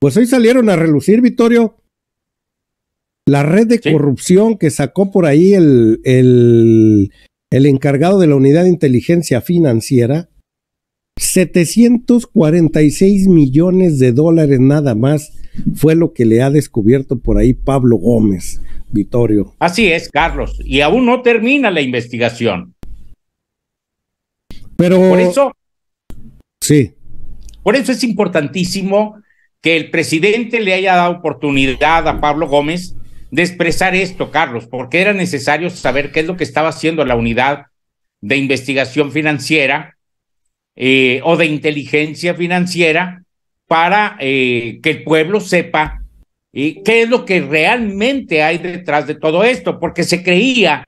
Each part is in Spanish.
Pues hoy salieron a relucir, Vittorio, la red de corrupción que sacó por ahí el, el, encargado de la unidad de inteligencia financiera. 746 millones de dólares nada más fue lo que le ha descubierto por ahí Pablo Gómez, Vitorio. Así es, Carlos, y aún no termina la investigación. Pero por eso Sí. Por eso es importantísimo que el presidente le haya dado oportunidad a Pablo Gómez de expresar esto, Carlos, porque era necesario saber qué es lo que estaba haciendo la unidad de investigación financiera eh, o de inteligencia financiera para eh, que el pueblo sepa eh, qué es lo que realmente hay detrás de todo esto, porque se creía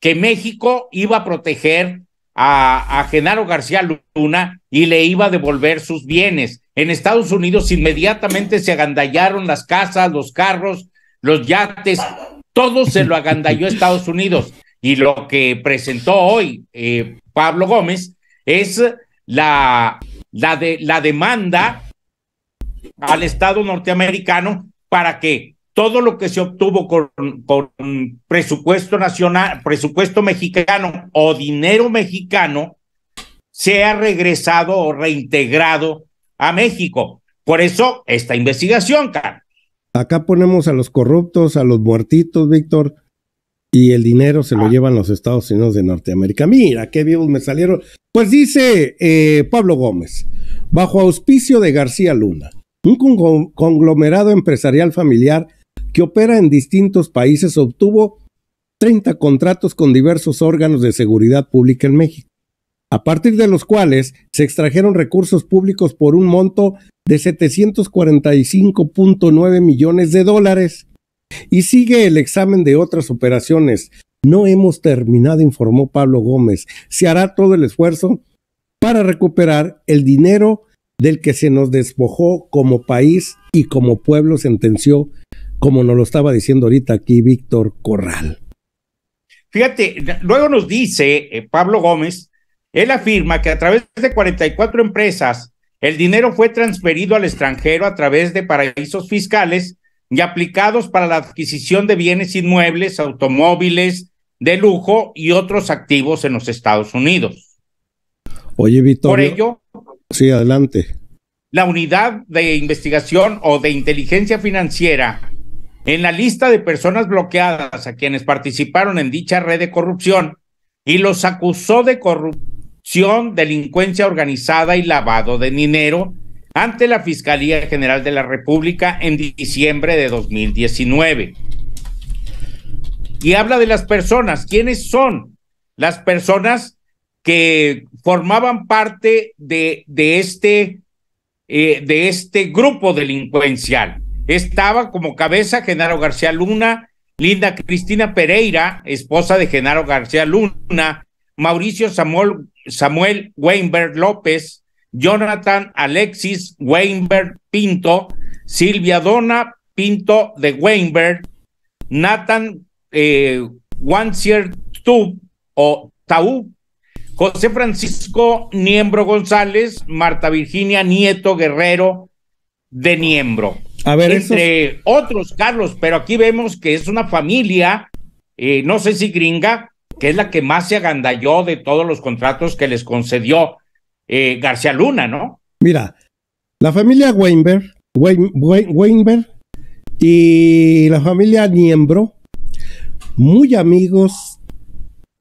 que México iba a proteger a Genaro García Luna y le iba a devolver sus bienes en Estados Unidos inmediatamente se agandallaron las casas, los carros, los yates, todo se lo agandalló Estados Unidos. Y lo que presentó hoy eh, Pablo Gómez es la, la, de, la demanda al Estado norteamericano para que todo lo que se obtuvo con, con, presupuesto nacional, presupuesto mexicano o dinero mexicano, sea regresado o reintegrado a México. Por eso esta investigación, Acá ponemos a los corruptos, a los muertitos, Víctor, y el dinero se lo ah. llevan los Estados Unidos de Norteamérica. Mira, qué vivos me salieron. Pues dice eh, Pablo Gómez, bajo auspicio de García Luna, un conglomerado empresarial familiar que opera en distintos países obtuvo 30 contratos con diversos órganos de seguridad pública en México a partir de los cuales se extrajeron recursos públicos por un monto de 745.9 millones de dólares. Y sigue el examen de otras operaciones. No hemos terminado, informó Pablo Gómez. Se hará todo el esfuerzo para recuperar el dinero del que se nos despojó como país y como pueblo, sentenció, como nos lo estaba diciendo ahorita aquí Víctor Corral. Fíjate, luego nos dice eh, Pablo Gómez él afirma que a través de 44 empresas, el dinero fue transferido al extranjero a través de paraísos fiscales y aplicados para la adquisición de bienes inmuebles, automóviles de lujo y otros activos en los Estados Unidos. Oye, Víctor. Por ello. Sí, adelante. La unidad de investigación o de inteligencia financiera en la lista de personas bloqueadas a quienes participaron en dicha red de corrupción y los acusó de corrupción delincuencia organizada y lavado de dinero ante la Fiscalía General de la República en diciembre de 2019. Y habla de las personas. ¿Quiénes son las personas que formaban parte de, de este, eh, de este grupo delincuencial? Estaba como cabeza Genaro García Luna, Linda Cristina Pereira, esposa de Genaro García Luna, Mauricio Samuel, Samuel Weinberg López, Jonathan Alexis Weinberg Pinto, Silvia Dona Pinto de Weinberg, Nathan eh, o Taú, José Francisco Niembro González, Marta Virginia Nieto Guerrero de Niembro. A ver, Entre otros, Carlos, pero aquí vemos que es una familia, eh, no sé si gringa, que es la que más se agandalló de todos los contratos que les concedió eh, García Luna, ¿no? Mira, la familia Weinberg, y la familia Niembro, muy amigos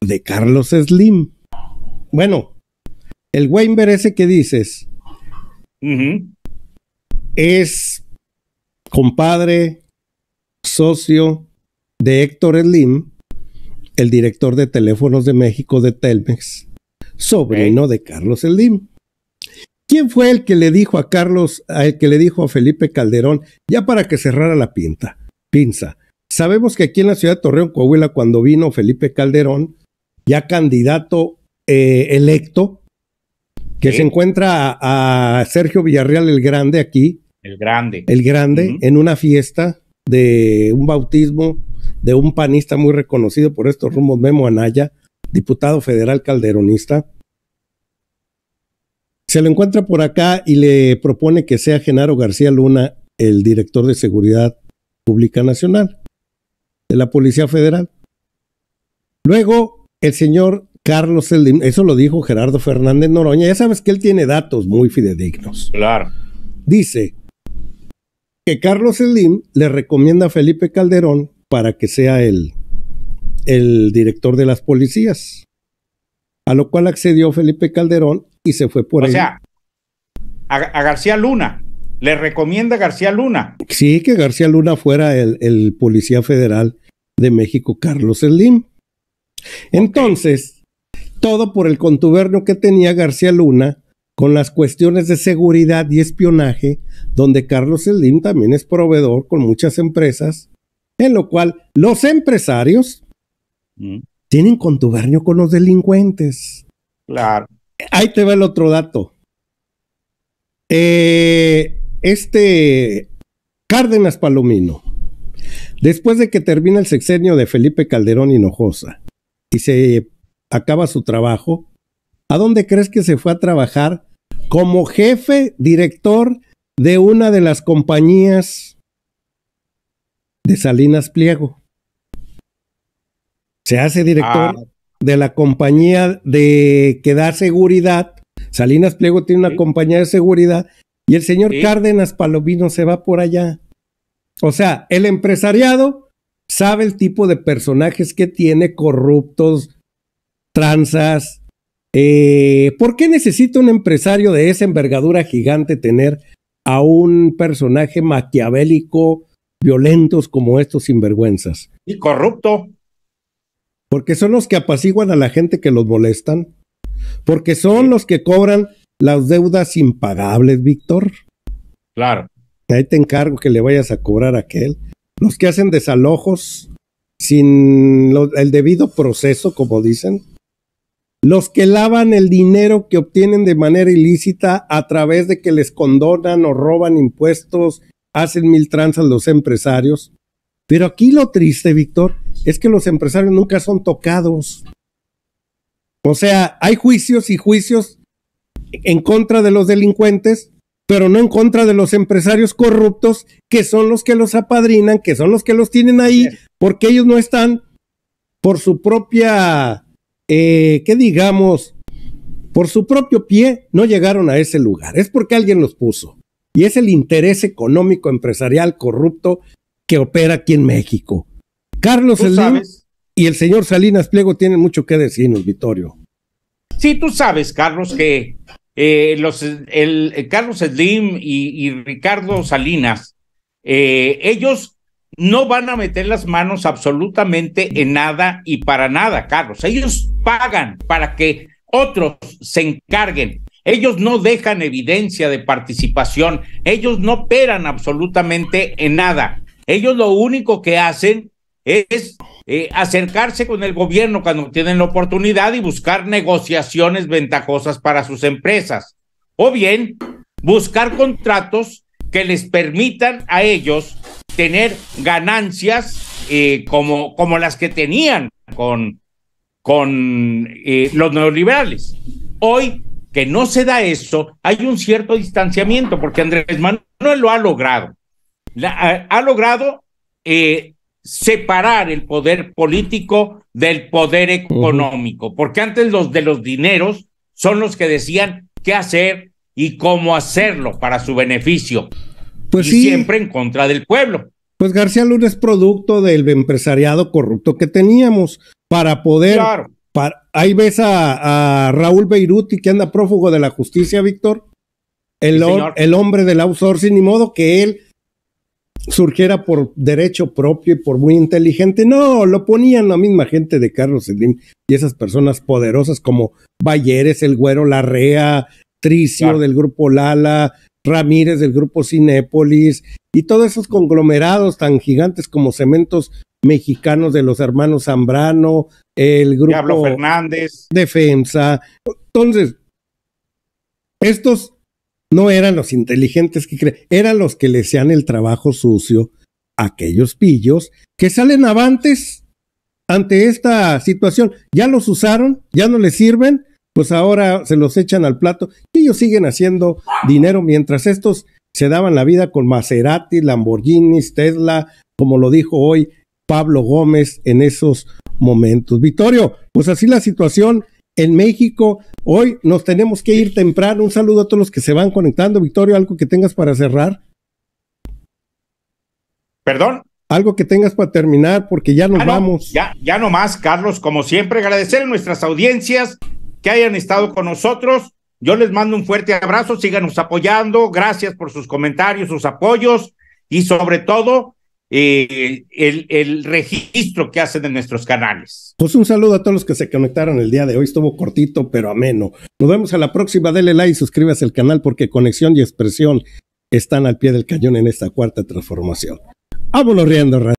de Carlos Slim. Bueno, el Weinberg ese que dices es compadre, socio de Héctor Slim el director de Teléfonos de México de Telmex, sobrino de Carlos Slim. ¿Quién fue el que le dijo a Carlos, el que le dijo a Felipe Calderón, ya para que cerrara la pinta, pinza? Sabemos que aquí en la ciudad de Torreón, Coahuila, cuando vino Felipe Calderón, ya candidato eh, electo, que se encuentra a, Sergio Villarreal el Grande aquí. El Grande. El Grande, en una fiesta de un bautismo de un panista muy reconocido por estos rumos, Memo Anaya, diputado federal calderonista. Se lo encuentra por acá y le propone que sea Genaro García Luna el director de Seguridad Pública Nacional de la Policía Federal. Luego, el señor Carlos Slim, eso lo dijo Gerardo Fernández Noroña, ya sabes que él tiene datos muy fidedignos. Claro. Dice que Carlos Slim le recomienda a Felipe Calderón para que sea el, el director de las policías. A lo cual accedió Felipe Calderón y se fue por ahí. O sea, a, García Luna. Le recomienda García Luna. Sí, que García Luna fuera el, el policía federal de México, Carlos Slim. Entonces, todo por el contubernio que tenía García Luna con las cuestiones de seguridad y espionaje, donde Carlos Slim también es proveedor con muchas empresas en lo cual los empresarios mm. tienen contubernio con los delincuentes. Claro. Ahí te va el otro dato. Eh, este Cárdenas Palomino, después de que termina el sexenio de Felipe Calderón Hinojosa y se acaba su trabajo, ¿a dónde crees que se fue a trabajar como jefe director de una de las compañías de Salinas Pliego. Se hace director ah. de la compañía de que da seguridad. Salinas Pliego tiene una compañía de seguridad y el señor Cárdenas Palomino se va por allá. O sea, el empresariado sabe el tipo de personajes que tiene, corruptos, tranzas. Eh, ¿Por qué necesita un empresario de esa envergadura gigante tener a un personaje maquiavélico, violentos como estos sinvergüenzas. Y corrupto. Porque son los que apaciguan a la gente que los molestan. Porque son los que cobran las deudas impagables, Víctor. Claro. Ahí te encargo que le vayas a cobrar a aquel. Los que hacen desalojos sin el debido proceso, como dicen. Los que lavan el dinero que obtienen de manera ilícita a través de que les condonan o roban impuestos hacen mil tranzas los empresarios. Pero aquí lo triste, Víctor, es que los empresarios nunca son tocados. O sea, hay juicios y juicios en contra de los delincuentes, pero no en contra de los empresarios corruptos, que son los que los apadrinan, que son los que los tienen ahí, porque ellos no están por su propia, eh, que digamos, por su propio pie, no llegaron a ese lugar. Es porque alguien los puso y es el interés económico empresarial corrupto que opera aquí en México. Carlos Slim y el señor Salinas Pliego tienen mucho que decirnos, Vitorio Sí, tú sabes, Carlos, que eh, los, eh, Carlos Slim y, Ricardo Salinas, eh, ellos no van a meter las manos absolutamente en nada y para nada, Carlos. Ellos pagan para que otros se encarguen ellos no dejan evidencia de participación, ellos no operan absolutamente en nada. Ellos lo único que hacen es eh, acercarse con el gobierno cuando tienen la oportunidad y buscar negociaciones ventajosas para sus empresas. O bien buscar contratos que les permitan a ellos tener ganancias eh, como, como las que tenían con, con eh, los neoliberales. Hoy que no se da eso, hay un cierto distanciamiento, porque Andrés Manuel lo ha logrado. ha, logrado eh, separar el poder político del poder económico, porque antes los de los dineros son los que decían qué hacer y cómo hacerlo para su beneficio. Pues y siempre en contra del pueblo. Pues García Luna es producto del empresariado corrupto que teníamos para poder claro ahí ves a, Raúl Beiruti que anda prófugo de la justicia, Víctor. El, hombre del outsourcing, ni modo que él surgiera por derecho propio y por muy inteligente. No, lo ponían la misma gente de Carlos Slim y esas personas poderosas como Bayeres, el Güero, Larrea, Tricio del grupo Lala, Ramírez del grupo Cinépolis y todos esos conglomerados tan gigantes como Cementos mexicanos de los hermanos Zambrano, el grupo Fernández, Defensa. Entonces, estos no eran los inteligentes que creen, eran los que le sean el trabajo sucio aquellos pillos que salen avantes ante esta situación. Ya los usaron, ya no les sirven, pues ahora se los echan al plato y ellos siguen haciendo dinero mientras estos se daban la vida con Maserati, Lamborghinis, Tesla, como lo dijo hoy Pablo Gómez en esos momentos. Victorio, pues así la situación en México. Hoy nos tenemos que ir temprano. Un saludo a todos los que se van conectando. Victorio, algo que tengas para cerrar. ¿Perdón? Algo que tengas para terminar, porque ya nos ah, vamos. Ya, ya no Carlos. Como siempre, agradecer a nuestras audiencias que hayan estado con nosotros. Yo les mando un fuerte abrazo, síganos apoyando, gracias por sus comentarios, sus apoyos y sobre todo eh, el, registro que hacen de nuestros canales. Pues un saludo a todos los que se conectaron el día de hoy. Estuvo cortito, pero ameno. Nos vemos a la próxima. Dele like y suscríbase al canal porque conexión y expresión están al pie del cañón en esta cuarta transformación. Vámonos riendo,